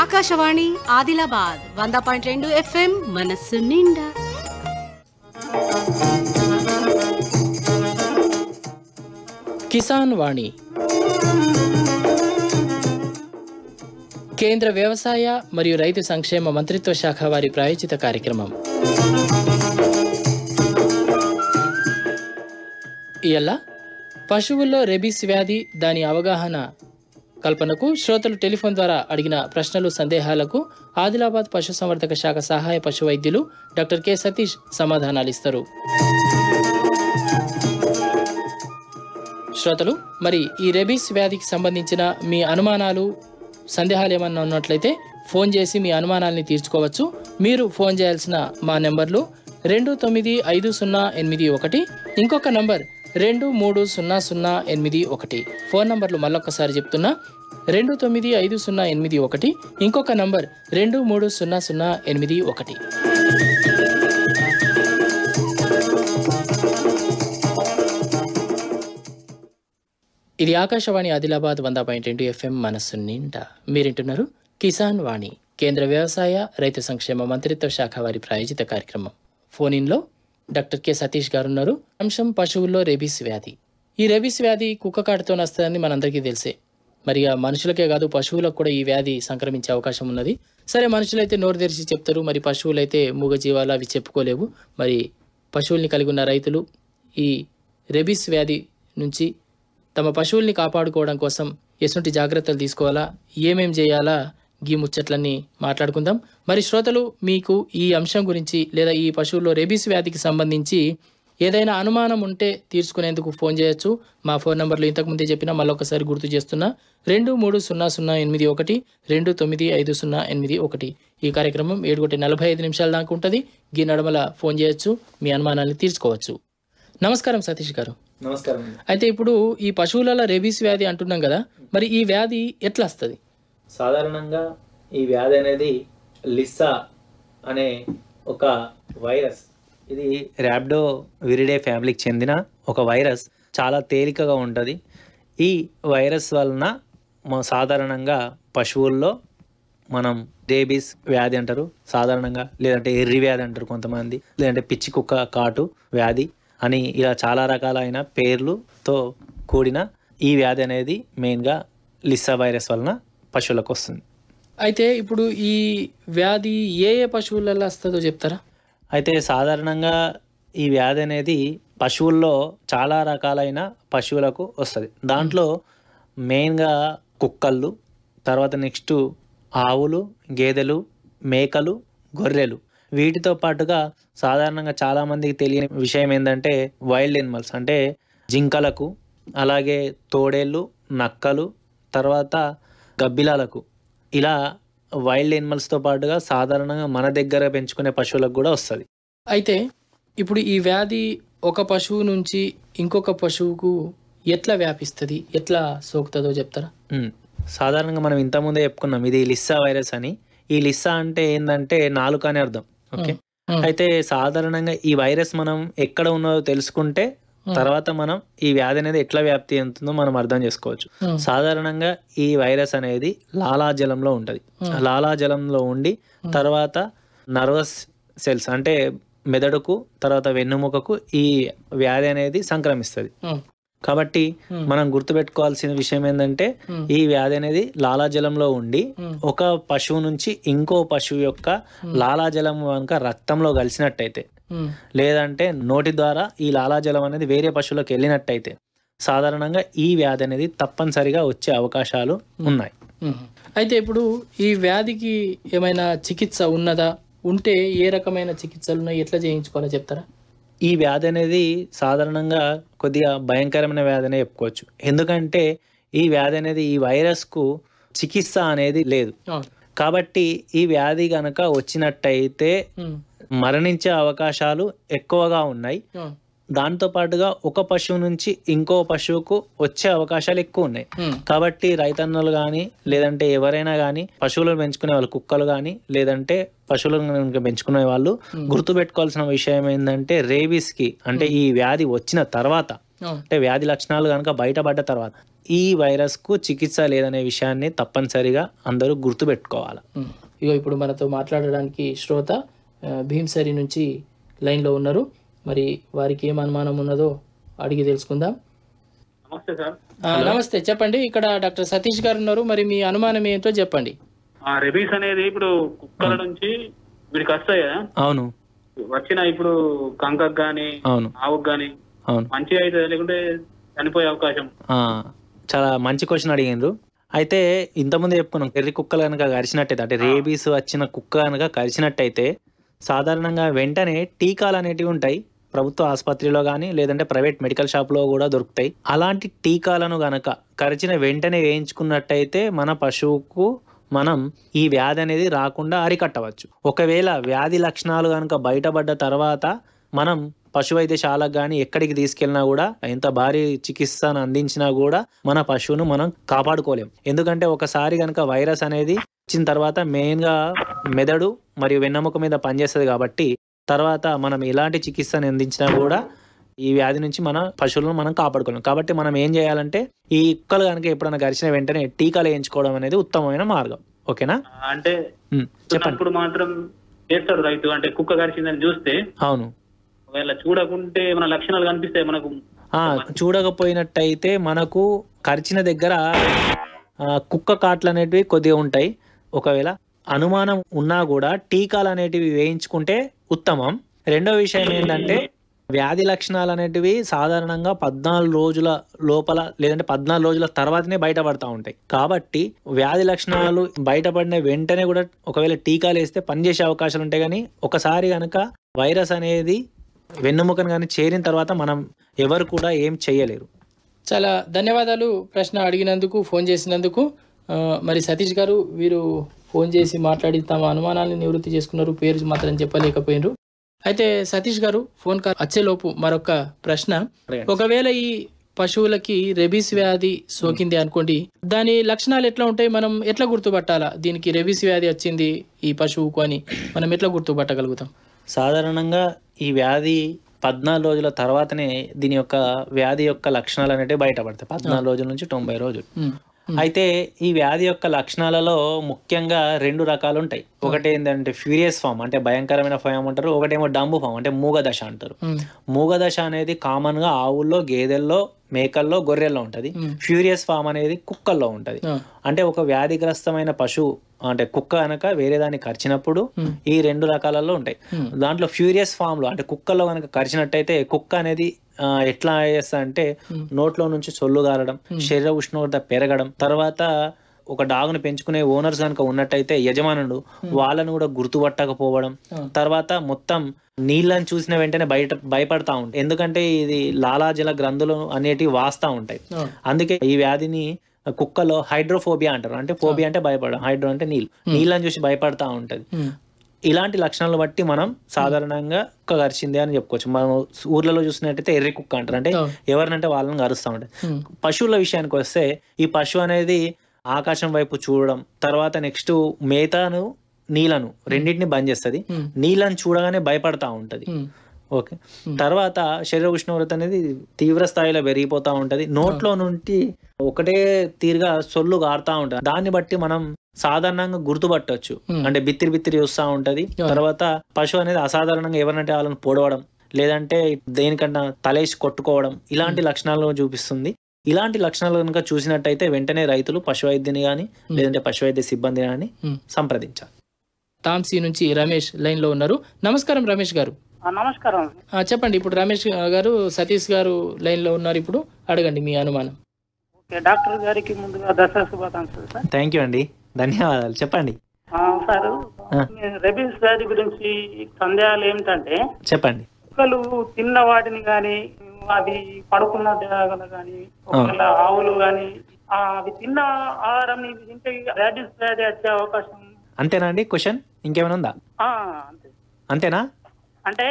ఆకాశవాణి ఆదిలాబాద్ వంద పాయింట్ రెండు ఎఫ్ఎం మనస్సు నిండా కిసాన్ వాణి కేంద్ర వ్యవసాయ మరియు రైతు సంక్షేమ మంత్రిత్వ శాఖ వారి ప్రాయోజిత కార్యక్రమం ఇలా పశువుల్లో రెబిస్ వ్యాధి దాని అవగాహన కల్పనకు శ్రోతలు టెలిఫోన్ ద్వారా అడిగిన ప్రశ్నలు సందేహాలకు ఆదిలాబాద్ పశుసంవర్ధక శాఖ సహాయ పశు వైద్యులు డాక్టర్ కె సతీష్ సమాధానాలు ఇస్తారు శ్రోతలు మరి ఈ రెబీస్ వ్యాధికి సంబంధించిన మీ అనుమానాలు సందేహాలు ఏమన్నా ఉన్నట్లయితే ఫోన్ చేసి మీ అనుమానాలని తీర్చుకోవచ్చు మీరు ఫోన్ చేయాల్సిన మా నెంబర్లు రెండు తొమ్మిది ఐదు సున్నా ఎనిమిది ఒకటి ఇంకొక నంబర్ రెండు మూడు సున్నా సున్నా ఎనిమిది ఒకటి ఫోన్ నంబర్లు మళ్ళొక్కసారి చెప్తున్నా రెండు తొమ్మిది ఐదు సున్నా ఎనిమిది ఒకటి ఇంకొక నంబర్ రెండు మూడు సున్నా సున్నా ఎనిమిది ఒకటి ఇది ఆకాశవాణి ఆదిలాబాద్ వంద పాయింట్ రెండు ఎఫ్ఎం మనస్సు నిండా మీరింటున్నారు కిసాన్ వాణి కేంద్ర వ్యవసాయ రైతు సంక్షేమ మంత్రిత్వ శాఖ వారి ప్రాయోజిత కార్యక్రమం ఫోన్ ఇన్లో డాక్టర్ కె సతీష్ గారు ఉన్నారు అంశం పశువుల్లో రెబీస్ వ్యాధి ఈ రెబీస్ వ్యాధి కుక్క కాటుతో నస్తుందని మనందరికీ తెలిసే మరి ఆ మనుషులకే కాదు పశువులకు కూడా ఈ వ్యాధి సంక్రమించే అవకాశం ఉన్నది సరే మనుషులైతే నోరు తెరిచి చెప్తారు మరి పశువులైతే మూగజీవాలు అవి చెప్పుకోలేవు మరి పశువుల్ని కలిగి ఉన్న రైతులు ఈ రెబీస్ వ్యాధి నుంచి తమ పశువుల్ని కాపాడుకోవడం కోసం ఎటువంటి జాగ్రత్తలు తీసుకోవాలా ఏమేం చేయాలా గీ ముచ్చట్లన్నీ మాట్లాడుకుందాం మరి శ్రోతలు మీకు ఈ అంశం గురించి లేదా ఈ పశువుల్లో రెబీస్ వ్యాధికి సంబంధించి ఏదైనా అనుమానం ఉంటే తీర్చుకునేందుకు ఫోన్ చేయొచ్చు మా ఫోన్ నెంబర్లు ఇంతకుముందే చెప్పినా మళ్ళొకసారి గుర్తు చేస్తున్నా రెండు మూడు సున్నా సున్నా ఎనిమిది ఒకటి రెండు తొమ్మిది ఐదు సున్నా ఎనిమిది ఒకటి ఈ కార్యక్రమం ఏడు నలభై ఐదు నిమిషాల దాకా ఉంటుంది గీ నడమల ఫోన్ చేయొచ్చు మీ అనుమానాన్ని తీర్చుకోవచ్చు నమస్కారం సతీష్ గారు నమస్కారం అయితే ఇప్పుడు ఈ పశువులలో రెబీస్ వ్యాధి అంటున్నాం కదా మరి ఈ వ్యాధి ఎట్లా వస్తుంది సాధారణంగా ఈ వ్యాధి అనేది లిస్సా అనే ఒక వైరస్ ఇది ర్యాబ్డో విరిడే ఫ్యామిలీకి చెందిన ఒక వైరస్ చాలా తేలికగా ఉంటుంది ఈ వైరస్ వలన సాధారణంగా పశువుల్లో మనం డేబీస్ వ్యాధి అంటారు సాధారణంగా లేదంటే ఎర్రి వ్యాధి అంటారు కొంతమంది లేదంటే పిచ్చి కుక్క కాటు వ్యాధి అని ఇలా చాలా రకాలైన పేర్లుతో కూడిన ఈ వ్యాధి అనేది మెయిన్గా లిస్సా వైరస్ వలన పశువులకు వస్తుంది అయితే ఇప్పుడు ఈ వ్యాధి ఏ ఏ పశువులలో వస్తుందో చెప్తారా అయితే సాధారణంగా ఈ వ్యాధి అనేది పశువుల్లో చాలా రకాలైన పశువులకు వస్తుంది దాంట్లో మెయిన్గా కుక్కళ్ళు తర్వాత నెక్స్ట్ ఆవులు గేదెలు మేకలు గొర్రెలు వీటితో పాటుగా సాధారణంగా చాలామందికి తెలియని విషయం ఏంటంటే వైల్డ్ ఎనిమల్స్ అంటే జింకలకు అలాగే తోడేళ్ళు నక్కలు తర్వాత గబ్బిలాలకు ఇలా వైల్డ్ ఎనిమల్స్తో పాటుగా సాధారణంగా మన దగ్గర పెంచుకునే పశువులకు కూడా వస్తుంది అయితే ఇప్పుడు ఈ వ్యాధి ఒక పశువు నుంచి ఇంకొక పశువుకు ఎట్లా వ్యాపిస్తుంది ఎట్లా సోకుతుందో చెప్తారా సాధారణంగా మనం ఇంతకుముందే చెప్పుకున్నాం ఇది లిస్సా వైరస్ అని ఈ లిస్సా అంటే ఏంటంటే నాలుక అని అర్థం ఓకే అయితే సాధారణంగా ఈ వైరస్ మనం ఎక్కడ ఉన్నదో తెలుసుకుంటే Hmm. తర్వాత మనం ఈ వ్యాధి అనేది ఎట్లా వ్యాప్తి ఎంతుందో మనం అర్థం చేసుకోవచ్చు hmm. సాధారణంగా ఈ వైరస్ అనేది లాలాజలంలో ఉంటుంది hmm. లాలాజలంలో ఉండి తర్వాత నర్వస్ సెల్స్ అంటే మెదడుకు తర్వాత వెన్నుముకకు ఈ వ్యాధి అనేది సంక్రమిస్తుంది కాబట్టి మనం గుర్తుపెట్టుకోవాల్సిన విషయం ఏంటంటే ఈ వ్యాధి అనేది లాలాజలంలో ఉండి ఒక పశువు నుంచి ఇంకో పశువు యొక్క లాలాజలం కనుక రక్తంలో కలిసినట్టయితే లేదంటే నోటి ద్వారా ఈ లాలాజలం అనేది వేరే పశువులకు వెళ్ళినట్టయితే సాధారణంగా ఈ వ్యాధి అనేది తప్పనిసరిగా వచ్చే అవకాశాలు ఉన్నాయి అయితే ఇప్పుడు ఈ వ్యాధికి ఏమైనా చికిత్స ఉన్నదా ఉంటే ఏ రకమైన చికిత్సలు ఉన్నాయి ఎట్లా చేయించుకోవాలో చెప్తారా ఈ వ్యాధి అనేది సాధారణంగా కొద్దిగా భయంకరమైన వ్యాధి అనే చెప్పుకోవచ్చు ఎందుకంటే ఈ వ్యాధి అనేది ఈ వైరస్కు చికిత్స అనేది లేదు కాబట్టి ఈ వ్యాధి కనుక వచ్చినట్టయితే మరణించే అవకాశాలు ఎక్కువగా ఉన్నాయి దాంతో పాటుగా ఒక పశువు నుంచి ఇంకో పశువుకు వచ్చే అవకాశాలు ఎక్కువ ఉన్నాయి కాబట్టి రైతన్నలు కానీ లేదంటే ఎవరైనా కానీ పశువులను పెంచుకునే వాళ్ళు కుక్కలు కానీ లేదంటే పశువులను పెంచుకునే వాళ్ళు గుర్తు పెట్టుకోవాల్సిన విషయం ఏంటంటే రేబీస్ కి అంటే ఈ వ్యాధి వచ్చిన తర్వాత అంటే వ్యాధి లక్షణాలు కనుక బయటపడ్డ తర్వాత ఈ వైరస్ కు చికిత్స లేదనే విషయాన్ని తప్పనిసరిగా అందరూ గుర్తుపెట్టుకోవాలి ఇగో ఇప్పుడు మనతో మాట్లాడడానికి శ్రోత భీమ్సరి నుంచి లైన్లో ఉన్నారు మరి వారికి ఏం అనుమానం ఉన్నదో అడిగి తెలుసుకుందాం నమస్తే సార్ నమస్తే చెప్పండి ఇక్కడ డాక్టర్ సతీష్ గారు ఉన్నారు మరి మీ అనుమానం ఏంటో చెప్పండి రెబీస్ అనేది ఇప్పుడు కుక్కల నుంచి వీడికి వస్తాయా అవును వచ్చిన ఇప్పుడు కంక గాని అవును ఆవుకు గాని అవును మంచిగా అవుతుంది లేకుంటే చనిపోయే అవకాశం చాలా మంచి క్వశ్చన్ అడిగిండ్రు అయితే ఇంతకుముందు చెప్పుకున్నాం కర్రీ కుక్కలు కనుక కరిచినట్టయితే అంటే రేబీస్ వచ్చిన కుక్క కనుక కరిచినట్టయితే సాధారణంగా వెంటనే టీకాలు అనేటివి ఉంటాయి ప్రభుత్వ ఆసుపత్రిలో కానీ లేదంటే ప్రైవేట్ మెడికల్ షాప్లో కూడా దొరుకుతాయి అలాంటి టీకాలను గనక కరిచిన వెంటనే వేయించుకున్నట్టయితే మన పశువుకు మనం ఈ వ్యాధి అనేది రాకుండా అరికట్టవచ్చు ఒకవేళ వ్యాధి లక్షణాలు కనుక బయటపడ్డ తర్వాత మనం వైద్యశాలకు కానీ ఎక్కడికి తీసుకెళ్ళినా కూడా ఎంత భారీ చికిత్సను అందించినా కూడా మన పశువును మనం కాపాడుకోలేం ఎందుకంటే ఒకసారి కనుక వైరస్ అనేది వచ్చిన తర్వాత మెయిన్గా మెదడు మరియు వెన్నెముక మీద పనిచేస్తుంది కాబట్టి తర్వాత మనం ఎలాంటి చికిత్సను అందించినా కూడా ఈ వ్యాధి నుంచి మన పశువులను మనం కాపాడుకోలేం కాబట్టి మనం ఏం చేయాలంటే ఈ కుక్కలు కనుక ఎప్పుడైనా గరిచిన వెంటనే టీకాలు వేయించుకోవడం అనేది ఉత్తమమైన మార్గం ఓకేనా అంటే చెప్పండి మాత్రం చేస్తారు రైతు అంటే కుక్క కరిచిందని చూస్తే అవును ఒకవేళ చూడకుంటే మన లక్షణాలు కనిపిస్తాయి మనకు చూడకపోయినట్టయితే మనకు కరిచిన దగ్గర కుక్క కాట్లు అనేటివి కొద్దిగా ఉంటాయి ఒకవేళ అనుమానం ఉన్నా కూడా టీకాలు అనేటివి వేయించుకుంటే ఉత్తమం రెండో విషయం ఏంటంటే వ్యాధి లక్షణాలు అనేటివి సాధారణంగా పద్నాలుగు రోజుల లోపల లేదంటే పద్నాలుగు రోజుల తర్వాతనే బయటపడతా ఉంటాయి కాబట్టి వ్యాధి లక్షణాలు బయటపడిన వెంటనే కూడా ఒకవేళ టీకాలు వేస్తే పనిచేసే అవకాశాలు ఉంటాయి కానీ ఒకసారి కనుక వైరస్ అనేది వెన్నుముకను కానీ చేరిన తర్వాత మనం ఎవరు కూడా ఏం చేయలేరు చాలా ధన్యవాదాలు ప్రశ్న అడిగినందుకు ఫోన్ చేసినందుకు మరి సతీష్ గారు వీరు ఫోన్ చేసి మాట్లాడి తమ అనుమానాన్ని నివృత్తి చేసుకున్నారు పేరు మాత్రం చెప్పలేకపోయినారు అయితే సతీష్ గారు ఫోన్ కాల్ వచ్చేలోపు మరొక ప్రశ్న ఒకవేళ ఈ పశువులకి రెబీస్ వ్యాధి సోకింది అనుకోండి దాని లక్షణాలు ఎట్లా ఉంటాయి మనం ఎట్లా గుర్తుపట్టాలా దీనికి రెబీస్ వ్యాధి వచ్చింది ఈ పశువుకు అని మనం ఎట్లా గుర్తుపట్టగలుగుతాం సాధారణంగా ఈ వ్యాధి పద్నాలుగు రోజుల తర్వాతనే దీని యొక్క వ్యాధి యొక్క లక్షణాలు అనేవి బయటపడతాయి పద్నాలుగు రోజుల నుంచి తొంభై రోజులు అయితే ఈ వ్యాధి యొక్క లక్షణాలలో ముఖ్యంగా రెండు రకాలు ఉంటాయి ఒకటి ఏంటంటే ఫ్యూరియస్ ఫామ్ అంటే భయంకరమైన ఫామ్ అంటారు ఒకటేమో డంబు ఫామ్ అంటే మూగదశ అంటారు మూగదశ అనేది కామన్ గా ఆవుల్లో గేదెల్లో మేకల్లో గొర్రెల్లో ఉంటది ఫ్యూరియస్ ఫామ్ అనేది కుక్కల్లో ఉంటది అంటే ఒక వ్యాధిగ్రస్తమైన పశువు అంటే కుక్క కనుక వేరే దాన్ని కరిచినప్పుడు hmm. ఈ రెండు రకాలలో ఉంటాయి hmm. దాంట్లో ఫ్యూరియస్ ఫామ్ లో అంటే కుక్కలో కనుక కరిచినట్టయితే కుక్క అనేది ఎట్లా చేస్తా అంటే hmm. నోట్లో నుంచి సొల్లు గారడం శరీర ఉష్ణోగ్రత పెరగడం తర్వాత ఒక డాగ్ను పెంచుకునే ఓనర్స్ కనుక ఉన్నట్టయితే యజమానుడు వాళ్ళను కూడా గుర్తుపట్టకపోవడం తర్వాత మొత్తం నీళ్ళని చూసిన వెంటనే బయట భయపడతా ఉంటాయి ఎందుకంటే ఇది లాలాజల గ్రంథులు అనేటివి వాస్తూ ఉంటాయి అందుకే ఈ వ్యాధిని కుక్కలో హైడ్రోఫోబియా అంటారు అంటే ఫోబియా అంటే భయపడడం హైడ్రో అంటే నీళ్ళు నీళ్ళని చూసి భయపడతా ఉంటుంది ఇలాంటి లక్షణాలు బట్టి మనం సాధారణంగా కుక్క గరిచింది అని చెప్పుకోవచ్చు మనం ఊర్లలో చూసినట్టయితే ఎర్రి కుక్క అంటారు అంటే ఎవరినంటే వాళ్ళని కరుస్తూ ఉంటాయి పశువుల విషయానికి వస్తే ఈ పశువు అనేది ఆకాశం వైపు చూడడం తర్వాత నెక్స్ట్ మేతను నీళ్ళను రెండింటిని బంద్ చేస్తుంది నీళ్ళను చూడగానే భయపడతా ఉంటుంది ఓకే తర్వాత శరీర ఉష్ణోగ్రత అనేది తీవ్ర స్థాయిలో పెరిగిపోతూ ఉంటుంది నోట్లో నుండి ఒకటే తీరుగా సొల్లు గారుతా ఉంటుంది దాన్ని బట్టి మనం సాధారణంగా గుర్తుపట్టవచ్చు అంటే బిత్తిరి బిత్తిరి వస్తూ ఉంటది తర్వాత పశువు అనేది అసాధారణంగా ఎవరినంటే వాళ్ళని పొడవడం లేదంటే దేనికన్నా తలేసి కొట్టుకోవడం ఇలాంటి లక్షణాలను చూపిస్తుంది ఇలాంటి లక్షణాలు కనుక చూసినట్టయితే వెంటనే రైతులు పశువైద్యుని కానీ లేదంటే పశువైద్య సిబ్బందిని కానీ సంప్రదించాలి తాంసీ నుంచి రమేష్ లైన్లో ఉన్నారు నమస్కారం రమేష్ గారు నమస్కారం చెప్పండి ఇప్పుడు రమేష్ గారు సతీష్ గారు లైన్ లో ఉన్నారు ఇప్పుడు అడగండి మీ అనుమానం ఓకే డాక్టర్ గారికి ముందుగా దర్శన శుభాకాంక్షలు థ్యాంక్ యూ అండి ధన్యవాదాలు చెప్పండి సార్ రబీస్ వ్యాధి గురించి సందేహాలు ఏమిటంటే చెప్పండి కుక్కలు తిన్న వాటిని కానీ అవి పడుకున్న కానీ ఒకవేళ ఆవులు గాని అవి తిన్న ఆహారం రబీస్ రేబీస్ వ్యాధి వచ్చే అవకాశం అంతేనా అండి క్వశ్చన్ ఇంకేమైనా ఉందా అంతేనా అంటే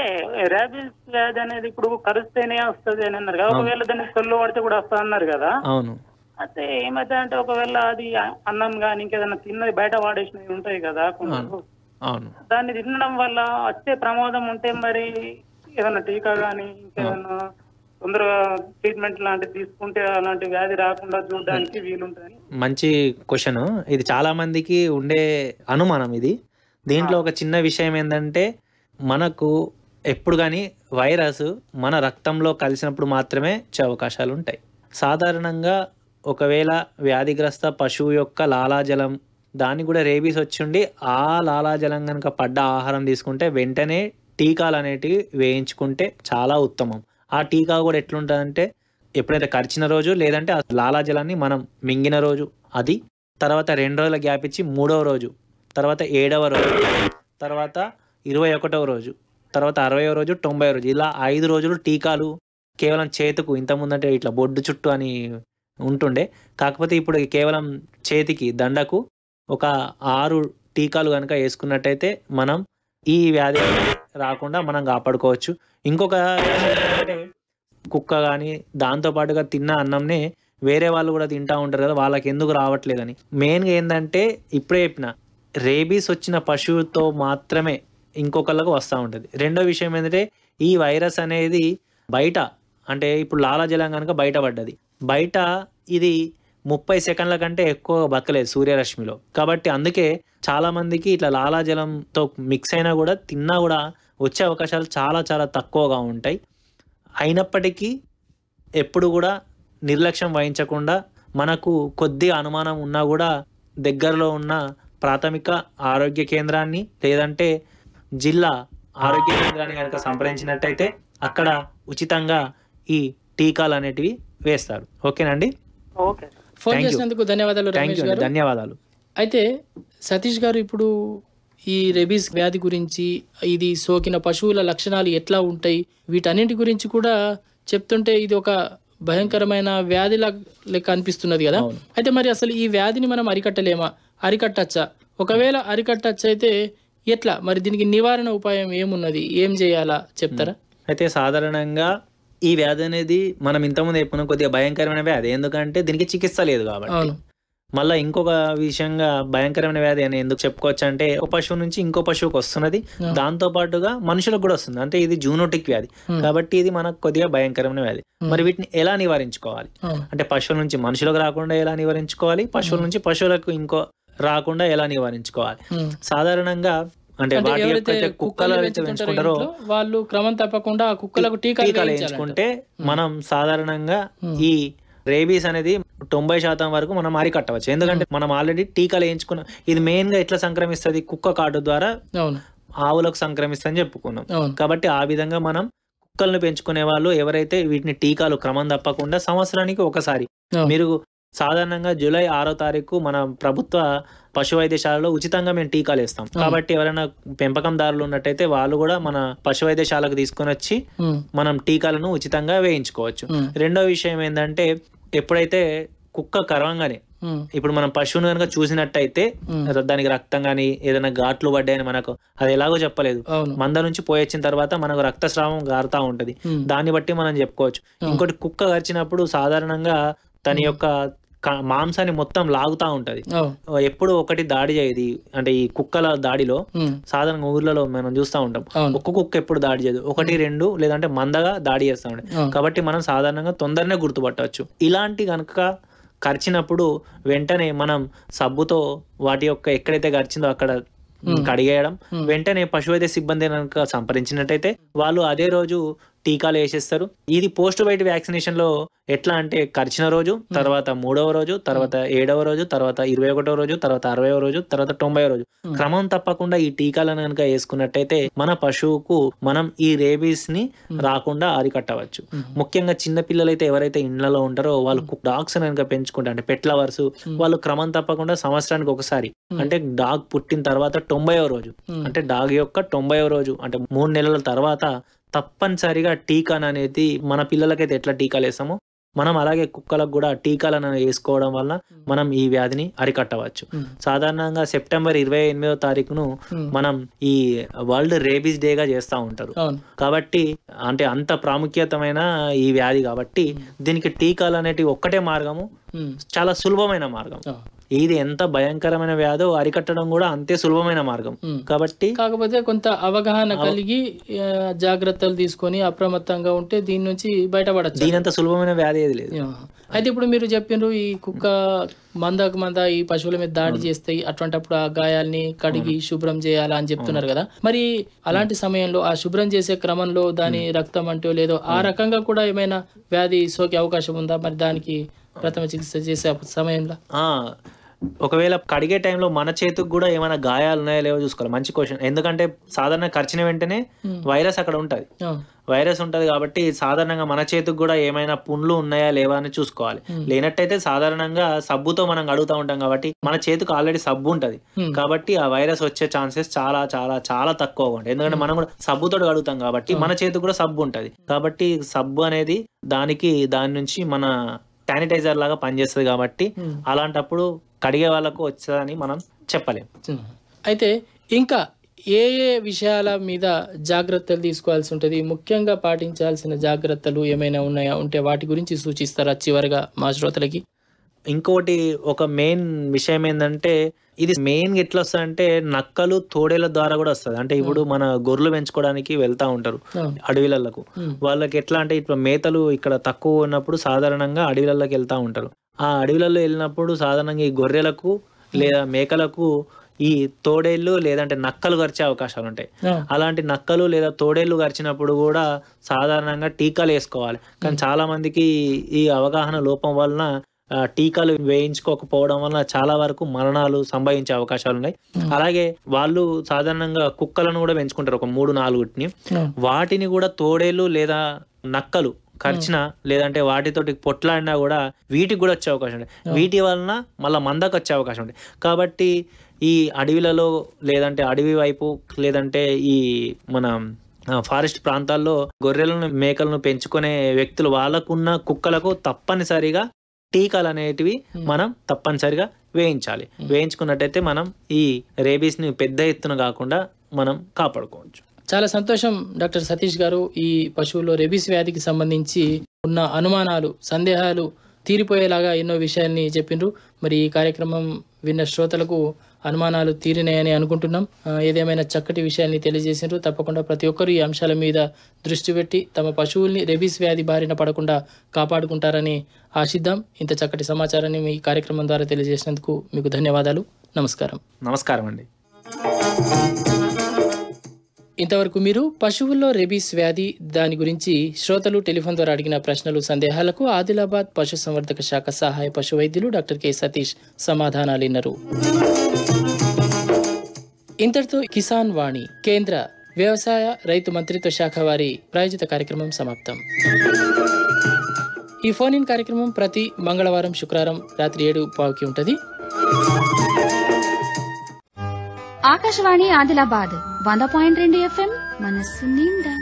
ర్యాబిస్ వ్యాధి అనేది ఇప్పుడు కరుస్తేనే వస్తుంది అని అన్నారు కదా ఒకవేళ దాన్ని సొల్లు పడితే కూడా వస్తా అన్నారు కదా అవును అయితే ఏమైతే అంటే ఒకవేళ అది అన్నం కానీ ఇంకేదైనా తిన్నది బయట వాడేసినవి ఉంటాయి కదా అవును దాన్ని తినడం వల్ల వచ్చే ప్రమాదం ఉంటే మరి ఏదైనా టీకా కానీ ఇంకేదన్నా తొందరగా ట్రీట్మెంట్ లాంటివి తీసుకుంటే అలాంటి వ్యాధి రాకుండా చూడడానికి వీలుంటుంది మంచి క్వశ్చన్ ఇది చాలా మందికి ఉండే అనుమానం ఇది దీంట్లో ఒక చిన్న విషయం ఏంటంటే మనకు ఎప్పుడు కానీ వైరస్ మన రక్తంలో కలిసినప్పుడు మాత్రమే చే అవకాశాలు ఉంటాయి సాధారణంగా ఒకవేళ వ్యాధిగ్రస్త పశువు యొక్క లాలాజలం దాన్ని కూడా రేబీస్ వచ్చిండి ఆ లాలాజలం కనుక పడ్డ ఆహారం తీసుకుంటే వెంటనే టీకాలు అనేటివి వేయించుకుంటే చాలా ఉత్తమం ఆ టీకా కూడా ఎట్లుంటుందంటే ఎప్పుడైతే కరిచిన రోజు లేదంటే ఆ లాలాజలాన్ని మనం మింగిన రోజు అది తర్వాత రెండు రోజుల గ్యాప్ ఇచ్చి మూడవ రోజు తర్వాత ఏడవ రోజు తర్వాత ఇరవై ఒకటవ రోజు తర్వాత అరవయో రోజు తొంభై రోజు ఇలా ఐదు రోజులు టీకాలు కేవలం చేతుకు ఇంతకుముందంటే ఇట్లా బొడ్డు చుట్టూ అని ఉంటుండే కాకపోతే ఇప్పుడు కేవలం చేతికి దండకు ఒక ఆరు టీకాలు కనుక వేసుకున్నట్టయితే మనం ఈ వ్యాధి రాకుండా మనం కాపాడుకోవచ్చు ఇంకొక కుక్క కానీ దాంతోపాటుగా తిన్న అన్నంనే వేరే వాళ్ళు కూడా తింటా ఉంటారు కదా వాళ్ళకి ఎందుకు రావట్లేదని మెయిన్గా ఏంటంటే ఇప్పుడే చెప్పిన రేబీస్ వచ్చిన పశువుతో మాత్రమే ఇంకొకళ్ళకు వస్తూ ఉంటుంది రెండో విషయం ఏంటంటే ఈ వైరస్ అనేది బయట అంటే ఇప్పుడు లాలాజలం కనుక బయటపడ్డది బయట ఇది ముప్పై సెకండ్ల కంటే ఎక్కువ బతకలేదు సూర్యరశ్మిలో కాబట్టి అందుకే చాలామందికి ఇట్లా లాలాజలంతో మిక్స్ అయినా కూడా తిన్నా కూడా వచ్చే అవకాశాలు చాలా చాలా తక్కువగా ఉంటాయి అయినప్పటికీ ఎప్పుడు కూడా నిర్లక్ష్యం వహించకుండా మనకు కొద్ది అనుమానం ఉన్నా కూడా దగ్గరలో ఉన్న ప్రాథమిక ఆరోగ్య కేంద్రాన్ని లేదంటే జిల్లా ఆరోగ్య కేంద్రాన్ని కనుక సంప్రదించినట్టయితే అక్కడ ఉచితంగా ఈ టీకాలు అనేటివి వేస్తారు ఓకేనండి ఫోన్ చేసినందుకు ధన్యవాదాలు ధన్యవాదాలు అయితే సతీష్ గారు ఇప్పుడు ఈ రెబీస్ వ్యాధి గురించి ఇది సోకిన పశువుల లక్షణాలు ఎట్లా ఉంటాయి వీటన్నింటి గురించి కూడా చెప్తుంటే ఇది ఒక భయంకరమైన వ్యాధి లెక్క అనిపిస్తున్నది కదా అయితే మరి అసలు ఈ వ్యాధిని మనం అరికట్టలేమా అరికట్టచ్చా ఒకవేళ అయితే ఎట్లా మరి దీనికి నివారణ ఉపాయం ఏమున్నది ఏం చేయాలా చెప్తారా అయితే సాధారణంగా ఈ వ్యాధి అనేది మనం ఇంతకుముందు చెప్పిన కొద్దిగా భయంకరమైన వ్యాధి ఎందుకంటే దీనికి చికిత్స లేదు కాబట్టి మళ్ళీ ఇంకొక విషయంగా భయంకరమైన వ్యాధి అని ఎందుకు చెప్పుకోవచ్చు అంటే ఒక పశువు నుంచి ఇంకో పశువుకి వస్తున్నది దాంతో పాటుగా మనుషులకు కూడా వస్తుంది అంటే ఇది జూనోటిక్ వ్యాధి కాబట్టి ఇది మనకు కొద్దిగా భయంకరమైన వ్యాధి మరి వీటిని ఎలా నివారించుకోవాలి అంటే పశువుల నుంచి మనుషులకు రాకుండా ఎలా నివారించుకోవాలి పశువుల నుంచి పశువులకు ఇంకో రాకుండా ఎలా నివారించుకోవాలి సాధారణంగా అంటే ఎవరైతే కుక్కలు పెంచుకుంటారో వాళ్ళు క్రమం తప్పకుండా కుక్కలకు టీకాలు వేయించుకుంటే మనం సాధారణంగా ఈ రేబీస్ అనేది తొంభై శాతం వరకు మనం అరికట్టవచ్చు ఎందుకంటే మనం ఆల్రెడీ టీకాలు వేయించుకున్నాం ఇది మెయిన్ గా ఎట్లా సంక్రమిస్తుంది కుక్క కాటు ద్వారా ఆవులకు అని చెప్పుకున్నాం కాబట్టి ఆ విధంగా మనం కుక్కలను పెంచుకునే వాళ్ళు ఎవరైతే వీటిని టీకాలు క్రమం తప్పకుండా సంవత్సరానికి ఒకసారి మీరు సాధారణంగా జూలై ఆరో తారీఖు మన ప్రభుత్వ పశు వైద్యశాలలో ఉచితంగా మేము టీకాలు వేస్తాం కాబట్టి ఎవరైనా పెంపకందారులు ఉన్నట్టయితే వాళ్ళు కూడా మన పశు వైద్యశాలకు తీసుకుని వచ్చి మనం టీకాలను ఉచితంగా వేయించుకోవచ్చు రెండో విషయం ఏంటంటే ఎప్పుడైతే కుక్క కరవంగానే ఇప్పుడు మనం పశువును కనుక చూసినట్టయితే దానికి రక్తం కానీ ఏదైనా ఘాట్లు పడ్డాయని మనకు అది ఎలాగో చెప్పలేదు మంద నుంచి పోయొచ్చిన తర్వాత మనకు రక్తస్రావం గారుతా ఉంటది దాన్ని బట్టి మనం చెప్పుకోవచ్చు ఇంకోటి కుక్క గరిచినప్పుడు సాధారణంగా తన hmm. యొక్క మాంసాన్ని మొత్తం లాగుతా ఉంటది ఎప్పుడు ఒకటి దాడి చేయదు అంటే ఈ కుక్కల దాడిలో hmm. సాధారణంగా ఊర్లలో మనం చూస్తూ ఉంటాం ఒక్క కుక్క ఎప్పుడు దాడి చేయదు ఒకటి hmm. రెండు లేదంటే మందగా దాడి చేస్తూ ఉంటాయి కాబట్టి మనం సాధారణంగా తొందరనే గుర్తుపట్టవచ్చు ఇలాంటి కనుక కరిచినప్పుడు వెంటనే మనం సబ్బుతో వాటి యొక్క ఎక్కడైతే గరిచిందో అక్కడ కడిగేయడం వెంటనే పశువైద్య సిబ్బంది కనుక సంప్రదించినట్టయితే వాళ్ళు అదే రోజు టీకాలు వేసేస్తారు ఇది పోస్ట్ బయట వ్యాక్సినేషన్ లో ఎట్లా అంటే ఖర్చిన రోజు తర్వాత మూడవ రోజు తర్వాత ఏడవ రోజు తర్వాత ఇరవై ఒకటవ రోజు తర్వాత అరవై రోజు తర్వాత తొంభై రోజు క్రమం తప్పకుండా ఈ టీకాలను కనుక వేసుకున్నట్టయితే మన పశువుకు మనం ఈ రేబీస్ ని రాకుండా అరికట్టవచ్చు ముఖ్యంగా చిన్న పిల్లలైతే ఎవరైతే ఇండ్లలో ఉంటారో వాళ్ళు డాగ్స్ కనుక పెంచుకుంటారు అంటే పెట్ల వరుస వాళ్ళు క్రమం తప్పకుండా సంవత్సరానికి ఒకసారి అంటే డాగ్ పుట్టిన తర్వాత తొంభైవ రోజు అంటే డాగ్ యొక్క తొంభైవ రోజు అంటే మూడు నెలల తర్వాత తప్పనిసరిగా టీకాన్ అనేది మన పిల్లలకైతే ఎట్లా టీకాలు వేస్తామో మనం అలాగే కుక్కలకు కూడా టీకాలను వేసుకోవడం వల్ల మనం ఈ వ్యాధిని అరికట్టవచ్చు సాధారణంగా సెప్టెంబర్ ఇరవై ఎనిమిదో తారీఖును మనం ఈ వరల్డ్ రేబీస్ డేగా చేస్తూ ఉంటారు కాబట్టి అంటే అంత ప్రాముఖ్యతమైన ఈ వ్యాధి కాబట్టి దీనికి టీకాలు అనేటివి ఒక్కటే మార్గము చాలా సులభమైన మార్గం ఇది ఎంత భయంకరమైన వ్యాధో అరికట్టడం కూడా అంతే సులభమైన మార్గం కాబట్టి కాకపోతే కొంత అవగాహన కలిగి జాగ్రత్తలు తీసుకొని అప్రమత్తంగా ఉంటే దీని నుంచి బయటపడచ్చు దీనంత సులభమైన వ్యాధి ఏది లేదు అయితే ఇప్పుడు మీరు చెప్పినారు ఈ కుక్క మందకు మంద ఈ పశువుల మీద దాడి చేస్తాయి అటువంటిప్పుడు ఆ గాయాల్ని కడిగి శుభ్రం చేయాలా అని చెప్తున్నారు కదా మరి అలాంటి సమయంలో ఆ శుభ్రం చేసే క్రమంలో దాని రక్తం అంటే లేదో ఆ రకంగా కూడా ఏమైనా వ్యాధి సోకే అవకాశం ఉందా మరి దానికి ప్రథమ చికిత్స చేసే సమయంలో ఒకవేళ కడిగే టైంలో మన చేతికి కూడా ఏమైనా గాయాలు ఉన్నాయో లేవో చూసుకోవాలి మంచి క్వశ్చన్ ఎందుకంటే సాధారణ ఖర్చిన వెంటనే hmm. వైరస్ అక్కడ ఉంటుంది oh. వైరస్ ఉంటుంది కాబట్టి సాధారణంగా మన చేతికి కూడా ఏమైనా పుండ్లు ఉన్నాయా లేవా అని చూసుకోవాలి hmm. లేనట్టయితే సాధారణంగా సబ్బుతో మనం అడుగుతూ ఉంటాం కాబట్టి మన చేతికి ఆల్రెడీ సబ్బు ఉంటుంది hmm. కాబట్టి ఆ వైరస్ వచ్చే ఛాన్సెస్ చాలా చాలా చాలా తక్కువగా ఉంటాయి ఎందుకంటే మనం కూడా సబ్బుతో అడుగుతాం కాబట్టి oh. మన చేతికి కూడా సబ్బు ఉంటుంది కాబట్టి సబ్బు అనేది దానికి దాని నుంచి మన శానిటైజర్ లాగా పనిచేస్తుంది కాబట్టి అలాంటప్పుడు కడిగే వాళ్ళకు వచ్చదని మనం చెప్పలేము అయితే ఇంకా ఏ ఏ విషయాల మీద జాగ్రత్తలు తీసుకోవాల్సి ఉంటుంది ముఖ్యంగా పాటించాల్సిన జాగ్రత్తలు ఏమైనా ఉన్నాయా ఉంటే వాటి గురించి సూచిస్తారా చివరిగా మా శ్రోతలకి ఇంకోటి ఒక మెయిన్ విషయం ఏంటంటే ఇది మెయిన్ ఎట్లా వస్తుంది అంటే నక్కలు తోడేల ద్వారా కూడా వస్తుంది అంటే ఇప్పుడు మన గొర్రెలు పెంచుకోవడానికి వెళ్తా ఉంటారు అడవిలలకు వాళ్ళకి ఎట్లా అంటే ఇప్పుడు మేతలు ఇక్కడ తక్కువ ఉన్నప్పుడు సాధారణంగా అడవిలలోకి వెళ్తా ఉంటారు ఆ అడవులలో వెళ్ళినప్పుడు సాధారణంగా ఈ గొర్రెలకు లేదా మేకలకు ఈ తోడేళ్ళు లేదంటే నక్కలు గరిచే అవకాశాలు ఉంటాయి అలాంటి నక్కలు లేదా తోడేళ్ళు గరిచినప్పుడు కూడా సాధారణంగా టీకాలు వేసుకోవాలి కానీ చాలా మందికి ఈ అవగాహన లోపం వలన టీకాలు వేయించుకోకపోవడం వలన చాలా వరకు మరణాలు సంభవించే అవకాశాలు ఉన్నాయి అలాగే వాళ్ళు సాధారణంగా కుక్కలను కూడా పెంచుకుంటారు ఒక మూడు నాలుగుటిని వాటిని కూడా తోడేళ్ళు లేదా నక్కలు కరిచిన లేదంటే వాటితోటి పొట్లాడినా కూడా వీటికి కూడా వచ్చే అవకాశం ఉంది వీటి వలన మళ్ళీ మందకు వచ్చే అవకాశం ఉంది కాబట్టి ఈ అడవిలలో లేదంటే అడవి వైపు లేదంటే ఈ మన ఫారెస్ట్ ప్రాంతాల్లో గొర్రెలను మేకలను పెంచుకునే వ్యక్తులు వాళ్ళకున్న కుక్కలకు తప్పనిసరిగా టీకాలు అనేటివి మనం తప్పనిసరిగా వేయించాలి వేయించుకున్నట్టయితే మనం ఈ రేబీస్ని పెద్ద ఎత్తున కాకుండా మనం కాపాడుకోవచ్చు చాలా సంతోషం డాక్టర్ సతీష్ గారు ఈ పశువుల్లో రెబీస్ వ్యాధికి సంబంధించి ఉన్న అనుమానాలు సందేహాలు తీరిపోయేలాగా ఎన్నో విషయాల్ని చెప్పిండ్రు మరి ఈ కార్యక్రమం విన్న శ్రోతలకు అనుమానాలు తీరినాయని అనుకుంటున్నాం ఏదేమైనా చక్కటి విషయాన్ని తెలియజేసిండ్రు తప్పకుండా ప్రతి ఒక్కరు ఈ అంశాల మీద దృష్టి పెట్టి తమ పశువుల్ని రెబీస్ వ్యాధి బారిన పడకుండా కాపాడుకుంటారని ఆశిద్దాం ఇంత చక్కటి సమాచారాన్ని మీ కార్యక్రమం ద్వారా తెలియజేసినందుకు మీకు ధన్యవాదాలు నమస్కారం నమస్కారం అండి ఇంతవరకు మీరు పశువుల్లో రెబీస్ వ్యాధి దాని గురించి శ్రోతలు టెలిఫోన్ ద్వారా అడిగిన ప్రశ్నలు సందేహాలకు ఆదిలాబాద్ పశు సంవర్ధక శాఖ సహాయ పశు వైద్యులు డాక్టర్ కె సతీష్ సమాధానాలు ఇంతటితో కిసాన్ వాణి కేంద్ర వ్యవసాయ రైతు మంత్రిత్వ శాఖ వారి ప్రాయోజిత కార్యక్రమం సమాప్తం ఈ ఫోన్ ఇన్ కార్యక్రమం ప్రతి మంగళవారం శుక్రవారం రాత్రి ఏడు పావుకి ఉంటుంది ఆకాశవాణి ఆదిలాబాద్ వంద పాయింట్ రెండు ఎఫ్ఎం మనస్సు నిండా